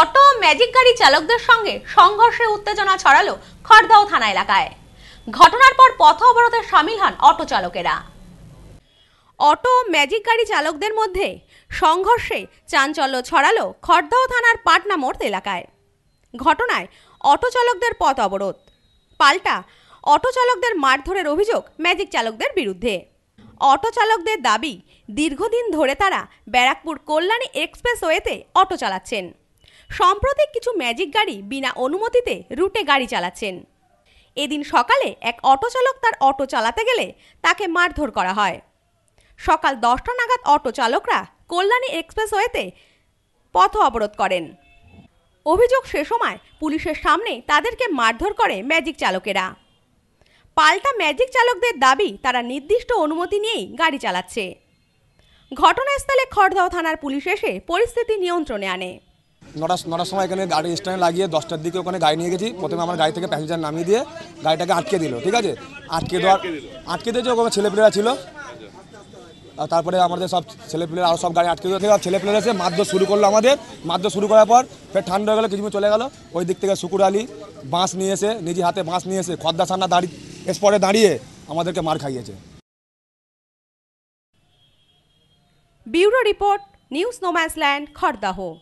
auto magic গাড়ি চালকদের সঙ্গে সংঘর্ষে উত্তেজনা ছড়ালো খড়দাও থানা এলাকায় ঘটনার পর পথ অবরোধে সামিল হন অটো চালকেরা অটো ম্যাজিক গাড়ি চালকদের মধ্যে সংঘর্ষে চাঞ্চল্য ছড়ালো খড়দাও থানার পাটনা মোড় এলাকায় ঘটনায় অটো চালকদের পথ অবরোধ পাল্টা অটো চালকদের মারধরের অভিযোগ ম্যাজিক চালকদের বিরুদ্ধে অটো চালকদের দাবি দীর্ঘদিন ধরে তারা ব্যারাকপুর কল্যাণী এক্সপ্রেসওয়েতে অটো চালাচ্ছেন সম্প্রতি কিছু ম্যাজিক গাড়ি বিনা অনুমতিতে রুটে গাড়ি চালাচ্ছেন এদিন সকালে এক অটো চালক তার অটো চালাতে গেলে তাকে মারধর করা হয় সকাল দশটা নাগাদ অটো চালকরা কল্যাণী এক্সপ্রেসওয়েতে পথ অবরোধ করেন অভিযোগ সে সময় পুলিশের সামনে তাদেরকে মারধর করে ম্যাজিক চালকেরা পাল্টা ম্যাজিক চালকদের দাবি তারা নির্দিষ্ট অনুমতি নিয়েই গাড়ি চালাচ্ছে ঘটনাস্থলে খড়দাও থানার পুলিশ এসে পরিস্থিতি নিয়ন্ত্রণে আনে নটা নটার সময় এখানে গাড়ি স্ট্যান্ডে লাগিয়ে দশটার দিকে ওখানে গাড়ি নিয়ে গেছি প্রথমে আমার গাড়ি থেকে প্যাসেঞ্জার নামিয়ে দিয়ে গাড়িটাকে আটকে দিল ঠিক আছে আটকে দেওয়ার আটকে দিয়েছে ওখানে ছেলেপিলেরা ছিল তারপরে আমাদের সব ছেলেপিলেরা আরও সব গাড়ি আটকে দিল সব ছেলেপিলেরা এসে মাধ্য শুরু করলো আমাদের মাধ্য শুরু করার পর ফের ঠান্ডা হয়ে গেলো কিছু চলে গেলো ওই দিক থেকে শুকুর আলী বাঁশ নিয়ে এসে নিজে হাতে বাঁশ নিয়ে এসে খদ্দা সান্না দাঁড়িয়ে স্পটে দাঁড়িয়ে আমাদেরকে মার খাইয়েছে ব্যুরো রিপোর্ট নিউজ নোম্যান্সল্যান্ড খড়দাহ